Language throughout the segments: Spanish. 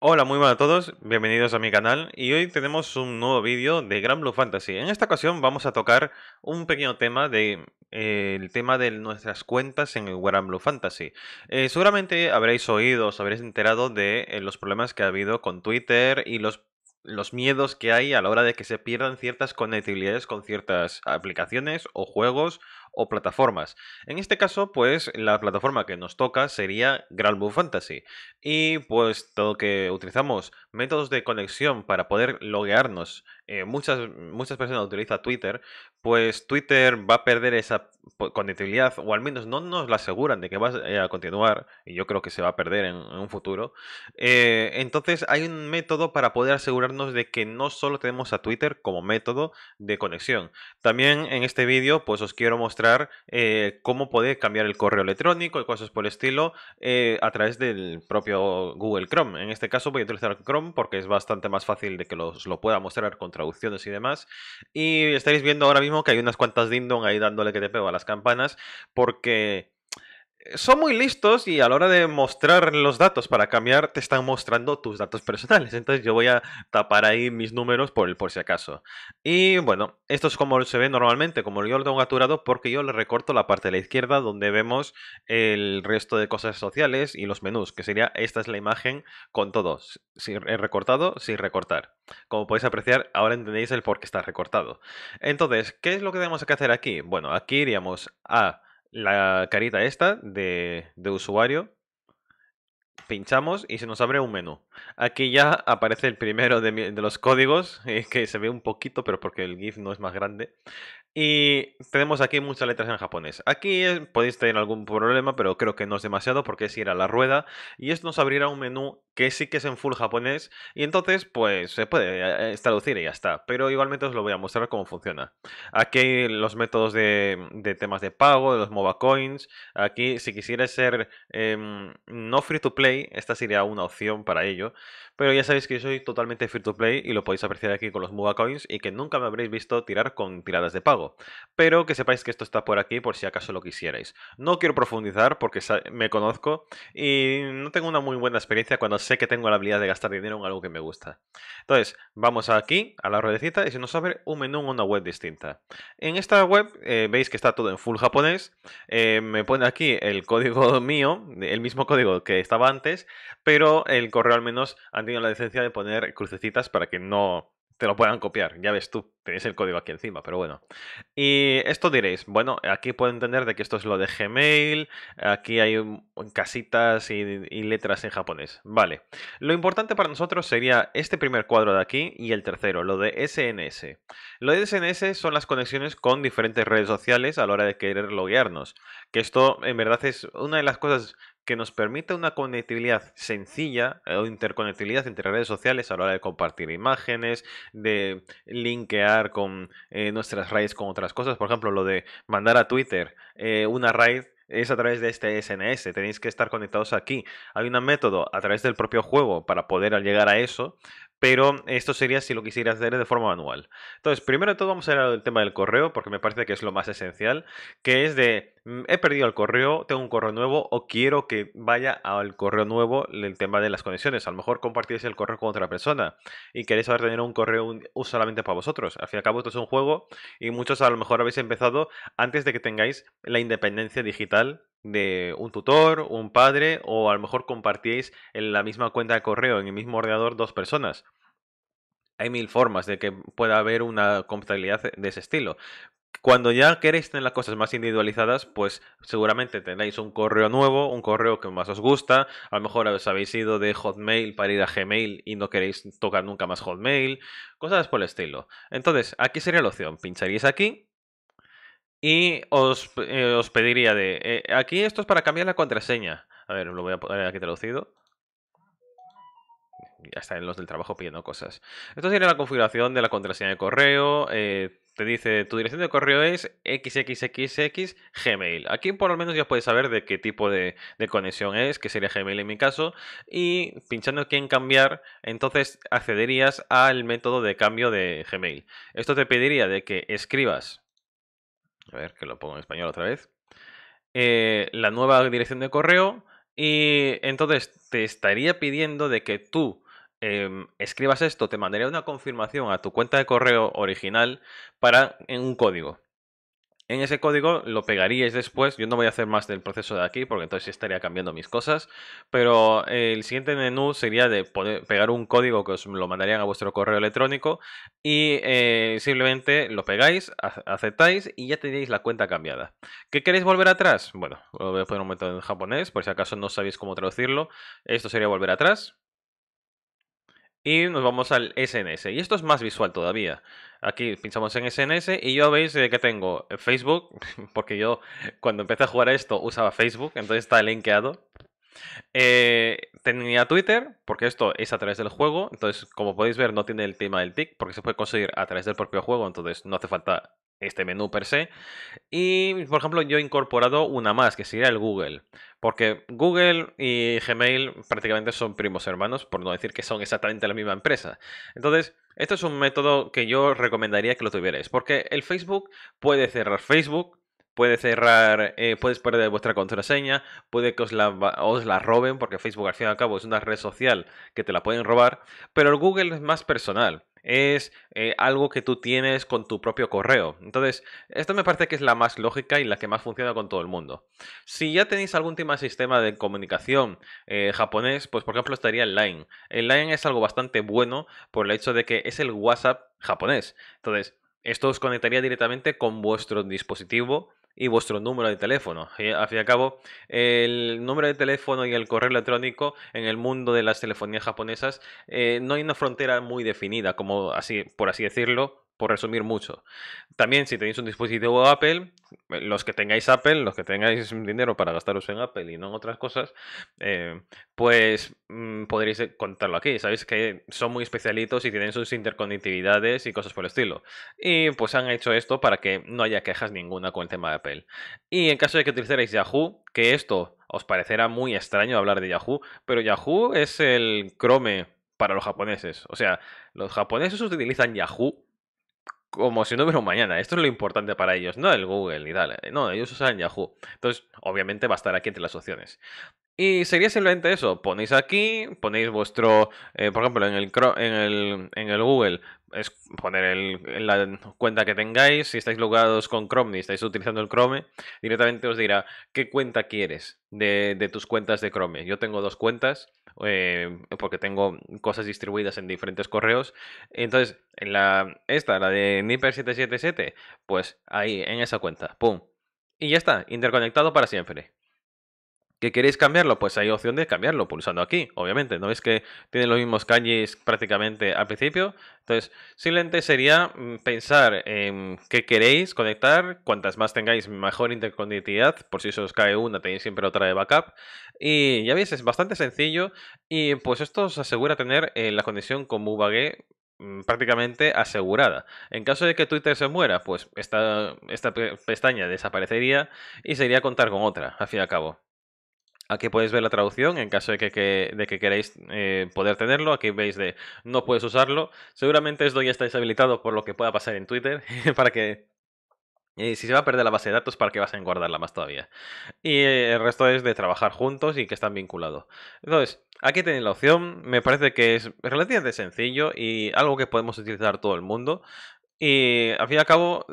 Hola, muy buenas a todos, bienvenidos a mi canal y hoy tenemos un nuevo vídeo de Grand Blue Fantasy. En esta ocasión vamos a tocar un pequeño tema de eh, el tema de nuestras cuentas en el Grand Blue Fantasy. Eh, seguramente habréis oído, os habréis enterado de eh, los problemas que ha habido con Twitter y los los miedos que hay a la hora de que se pierdan ciertas conectividades con ciertas aplicaciones o juegos o plataformas. En este caso, pues la plataforma que nos toca sería Grand Fantasy. Y pues todo que utilizamos métodos de conexión para poder loguearnos eh, muchas, muchas personas utilizan Twitter, pues Twitter va a perder esa conectividad o al menos no nos la aseguran de que va a eh, continuar, y yo creo que se va a perder en, un futuro. Eh, entonces hay un método para poder asegurarnos de que no solo tenemos a Twitter como método de conexión. También en este vídeo pues os quiero mostrar cómo puede cambiar el correo electrónico y cosas por el estilo a través del propio Google Chrome. En este caso voy a utilizar Chrome porque es bastante más fácil de que los, lo pueda mostrar contra traducciones y demás. Y estáis viendo ahora mismo que hay unas cuantas dindon ahí dándole que te pego a las campanas, porque son muy listos y a la hora de mostrar los datos para cambiar, te están mostrando tus datos personales. Entonces yo voy a tapar ahí mis números por, por si acaso. Y bueno, esto es como se ve normalmente, como yo lo tengo aturado porque yo le recorto la parte de la izquierda donde vemos el resto de cosas sociales y los menús, que sería esta es la imagen con todos. Si he recortado, sin recortar. Como podéis apreciar, ahora entendéis el por qué está recortado. Entonces, ¿qué es lo que tenemos que hacer aquí? Bueno, aquí iríamos a la carita esta de, usuario. Pinchamos y se nos abre un menú. Aquí ya aparece el primero de, los códigos, eh, que se ve un poquito, pero porque el GIF no es más grande. Y tenemos aquí muchas letras en japonés. Aquí eh, podéis tener algún problema, pero creo que no es demasiado porque es era la rueda. Y esto nos abrirá un menú que sí que es en full japonés y entonces pues se puede eh, traducir y ya está. Pero igualmente os lo voy a mostrar cómo funciona. Aquí hay los métodos de, temas de pago, de los MOBA coins. Aquí si quisiera ser em, no free to play, esta sería una opción para ello. Pero ya sabéis que yo soy totalmente free to play y lo podéis apreciar aquí con los MOBA coins y que nunca me habréis visto tirar con tiradas de pago. Pero que sepáis que esto está por aquí por si acaso lo quisierais. No quiero profundizar porque me conozco y no tengo una muy buena experiencia cuando sé que tengo la habilidad de gastar dinero en algo que me gusta. Entonces, vamos aquí a la ruedecita y se nos abre un menú en una web distinta. En esta web eh, veis que está todo en full japonés. Eh, me pone aquí el código mío, el mismo código que estaba antes, pero el correo al menos han tenido la decencia de poner crucecitas para que no te lo puedan copiar, ya ves tú, tenéis el código aquí encima, pero bueno. Y esto diréis, bueno, aquí puedo entender de que esto es lo de Gmail, aquí hay casitas y, y, letras en japonés. Vale, lo importante para nosotros sería este primer cuadro de aquí y el tercero, lo de SNS. Lo de SNS son las conexiones con diferentes redes sociales a la hora de querer loguearnos, que esto en verdad es una de las cosas que nos permita una conectividad sencilla eh, o interconectividad entre redes sociales a la hora de compartir imágenes, de linkear con eh, nuestras raids con otras cosas. Por ejemplo, lo de mandar a Twitter eh, una raid es a través de este SNS, tenéis que estar conectados aquí. Hay un método a través del propio juego para poder llegar a eso, pero esto sería si lo quisieras hacer de forma manual. Entonces, primero de todo vamos a hablar del tema del correo, porque me parece que es lo más esencial, que es de, mm, he perdido el correo, tengo un correo nuevo o quiero que vaya al correo nuevo el tema de las conexiones. A lo mejor compartís el correo con otra persona y queréis saber tener un correo solamente para vosotros. Al fin y al cabo, esto es un juego y muchos a lo mejor habéis empezado antes de que tengáis la independencia digital de un tutor, un padre o a lo mejor compartíais en la misma cuenta de correo, en el mismo ordenador, dos personas. Hay mil formas de que pueda haber una compatibilidad de ese estilo. Cuando ya queréis tener las cosas más individualizadas, pues seguramente tendréis un correo nuevo, un correo que más os gusta. A lo mejor os habéis ido de Hotmail para ir a Gmail y no queréis tocar nunca más Hotmail, cosas por el estilo. Entonces, aquí sería la opción. Pincharíais aquí y eh, os, pediría de... Eh, aquí esto es para cambiar la contraseña. A ver, lo voy a poner aquí traducido. Ya en los del trabajo pidiendo cosas. Esto sería la configuración de la contraseña de correo. Eh, te dice, tu dirección de correo es xxxx gmail. Aquí por lo menos ya puedes saber de qué tipo de conexión es, que sería gmail en mi caso. Y pinchando aquí en cambiar, entonces accederías al método de cambio de gmail. Esto te pediría de que escribas a ver que lo pongo en español otra vez, eh, la nueva dirección de correo y entonces te estaría pidiendo de que tú em, escribas esto, te mandaría una confirmación a tu cuenta de correo original para en un código en ese código lo pegaríais después. Yo no voy a hacer más del proceso de aquí porque entonces estaría cambiando mis cosas. Pero eh, el siguiente menú sería de poder pegar un código que os lo mandarían a vuestro correo electrónico y eh, simplemente lo pegáis, aceptáis y ya tenéis la cuenta cambiada. ¿Qué queréis volver atrás? Bueno, lo voy a poner un momento en japonés por si acaso no sabéis cómo traducirlo. Esto sería volver atrás y nos vamos al SNS. Y esto es más visual todavía. Aquí pinchamos en SNS y ya veis que tengo eh, Facebook, porque yo cuando empecé a jugar a esto usaba Facebook, entonces está linkeado. Eh, tenía Twitter, porque esto es a través del juego, entonces como podéis ver no tiene el tema del tic, porque se puede conseguir a través del propio juego, entonces no hace falta este menú per se. Y, por ejemplo, yo he incorporado una más, que sería el Google. Porque Google y Gmail prácticamente son primos hermanos, por no decir que son exactamente la misma empresa. Entonces, esto es un método que yo recomendaría que lo tuvierais. Porque el Facebook puede cerrar Facebook, puede cerrar, eh, puedes perder vuestra contraseña, puede que os os la roben, porque Facebook al fin y al cabo es una red social que te la pueden robar, pero el Google es más personal es eh, algo que tú tienes con tu propio correo. Entonces, esto me parece que es la más lógica y la que más funciona con todo el mundo. Si ya tenéis algún tipo de sistema de comunicación eh, japonés, pues por ejemplo estaría el Line. El Line es algo bastante bueno por el hecho de que es el WhatsApp japonés. Entonces, esto os conectaría directamente con vuestro dispositivo y vuestro número de teléfono. Y al fin y al cabo, el número de teléfono y el correo electrónico en el mundo de las telefonías japonesas eh, no hay una frontera muy definida, como así, por así decirlo, por resumir mucho. También si tenéis un dispositivo Apple, eh, los que tengáis Apple, los que tengáis dinero para gastaros en Apple y no en otras cosas, eh, pues mm, podréis contarlo aquí. Sabéis que son muy especialitos y tienen sus interconectividades y cosas por el estilo. Y pues han hecho esto para que no haya quejas ninguna con el tema de Apple. Y en caso de que utilizaréis Yahoo, que esto os parecerá muy extraño hablar de Yahoo, pero Yahoo es el Chrome para los japoneses. O sea, los japoneses utilizan Yahoo como si no hubiera un mañana. Esto es lo importante para ellos, no el Google y tal. No, ellos usan Yahoo. Entonces, obviamente va a estar aquí entre las opciones. Y sería simplemente eso, ponéis aquí, ponéis vuestro, eh, por ejemplo, en el, en el, en el Google, es poner en la cuenta que tengáis, si estáis logados con Chrome y estáis utilizando el Chrome, directamente os dirá qué cuenta quieres de, tus cuentas de Chrome. Yo tengo dos cuentas eh, porque tengo cosas distribuidas en diferentes correos. Entonces, en la, esta, la de Nipper777, pues ahí, en esa cuenta, ¡pum! Y ya está, interconectado para siempre. ¿Que queréis cambiarlo? Pues hay opción de cambiarlo pulsando aquí, obviamente. ¿No veis que tienen los mismos kanjis prácticamente al principio? Entonces, simplemente sería mm, pensar en qué queréis conectar. Cuantas más tengáis, mejor interconectividad. Por si se os cae una, tenéis siempre otra de backup. Y ya veis, es bastante sencillo. Y pues esto os asegura tener eh, la conexión con Mubage mm, prácticamente asegurada. En caso de que Twitter se muera, pues esta, esta pestaña desaparecería y sería contar con otra, al fin y al cabo. Aquí podéis ver la traducción en caso de que, queráis queréis eh, poder tenerlo. Aquí veis de no puedes usarlo. Seguramente esto ya está deshabilitado por lo que pueda pasar en Twitter para que si se va a perder la base de datos, ¿para qué vas a guardarla más todavía? Y eh, el resto es de trabajar juntos y que están vinculados. Entonces, aquí tenéis la opción. Me parece que es relativamente sencillo y algo que podemos utilizar todo el mundo. Y al fin y al cabo,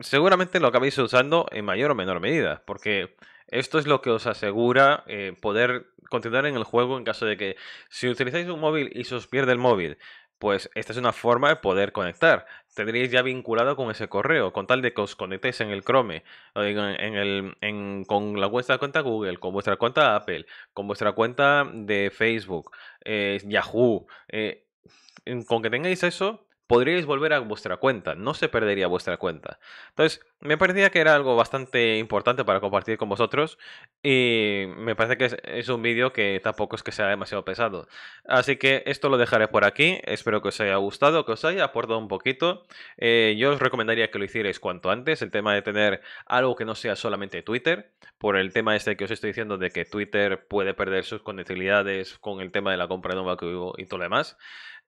seguramente lo acabéis usando en mayor o menor medida. Porque esto es lo que os asegura eh, poder continuar en el juego en caso de que si utilizáis un móvil y se os pierde el móvil, pues esta es una forma de poder conectar. Tendréis ya vinculado con ese correo, con tal de que os conectéis en el Chrome, con la vuestra cuenta Google, con vuestra cuenta Apple, con vuestra cuenta de Facebook, eh, Yahoo. Eh, con que tengáis eso, podríais volver a vuestra cuenta, no se perdería vuestra cuenta. Entonces, me parecía que era algo bastante importante para compartir con vosotros y me parece que es, un vídeo que tampoco es que sea demasiado pesado. Así que esto lo dejaré por aquí, espero que os haya gustado, que os haya aportado un poquito. Eh, yo os recomendaría que lo hicierais cuanto antes, el tema de tener algo que no sea solamente Twitter, por el tema este que os estoy diciendo de que Twitter puede perder sus conectividades con el tema de la compra de un y todo lo demás.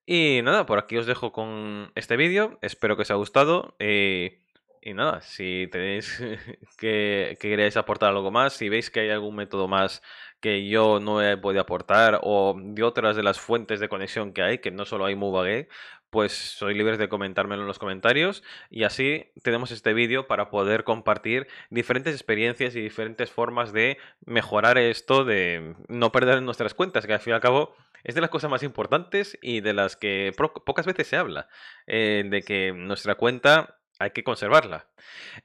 Y nada, por aquí os dejo con este vídeo. Espero que os haya gustado. Eh, y nada, si tenéis que, queréis aportar algo más, si veis que hay algún método más que yo no he podido aportar o de otras de las fuentes de conexión que hay, que no solo hay Mubagay, pues soy libre de comentármelo en los comentarios y así tenemos este vídeo para poder compartir diferentes experiencias y diferentes formas de mejorar esto, de no perder nuestras cuentas, que al fin y al cabo es de las cosas más importantes y de las que pocas veces se habla, eh, de que nuestra cuenta hay que conservarla.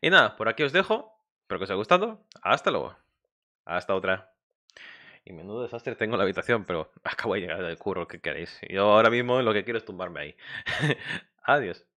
Y nada, por aquí os dejo. Espero que os haya gustado. Hasta luego. Hasta otra. Y menudo desastre tengo la habitación, pero acabo de llegar del curro que queréis. Yo ahora mismo lo que quiero es tumbarme ahí. Adiós.